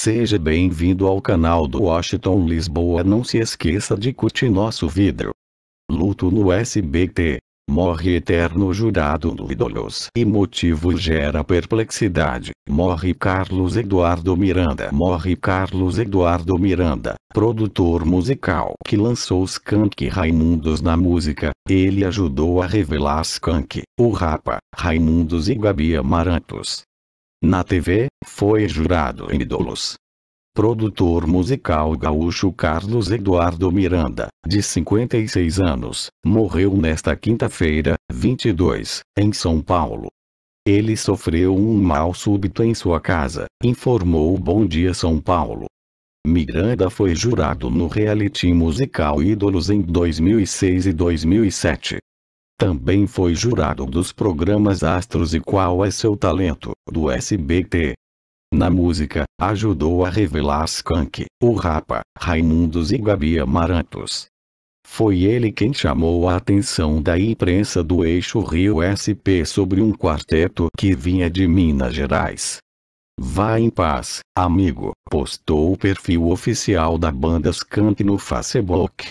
Seja bem-vindo ao canal do Washington Lisboa. Não se esqueça de curtir nosso vídeo. Luto no SBT. Morre eterno jurado no ídolos e motivo gera perplexidade. Morre Carlos Eduardo Miranda. Morre Carlos Eduardo Miranda, produtor musical que lançou Skank Raimundos na música. Ele ajudou a revelar Skank, o Rapa, Raimundos e Gabi Amarantos. Na TV, foi jurado em Ídolos. Produtor musical gaúcho Carlos Eduardo Miranda, de 56 anos, morreu nesta quinta-feira, 22, em São Paulo. Ele sofreu um mal súbito em sua casa, informou Bom Dia São Paulo. Miranda foi jurado no reality musical Ídolos em 2006 e 2007. Também foi jurado dos programas Astros e Qual é Seu Talento, do SBT. Na música, ajudou a revelar Skank, o Rapa, Raimundos e Gabi Amarantos. Foi ele quem chamou a atenção da imprensa do eixo Rio-SP sobre um quarteto que vinha de Minas Gerais. Vá em paz, amigo, postou o perfil oficial da banda Skank no Facebook.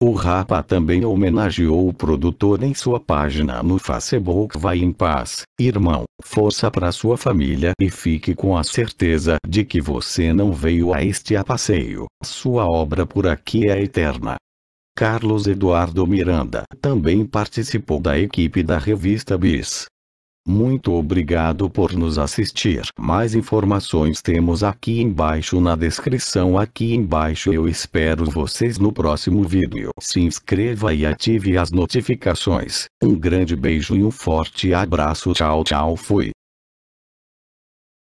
O Rapa também homenageou o produtor em sua página no Facebook Vai em paz, irmão, força para sua família e fique com a certeza de que você não veio a este a passeio, sua obra por aqui é eterna. Carlos Eduardo Miranda também participou da equipe da revista Bis, muito obrigado por nos assistir. Mais informações temos aqui embaixo na descrição aqui embaixo. Eu espero vocês no próximo vídeo. Se inscreva e ative as notificações. Um grande beijo e um forte abraço. Tchau tchau fui.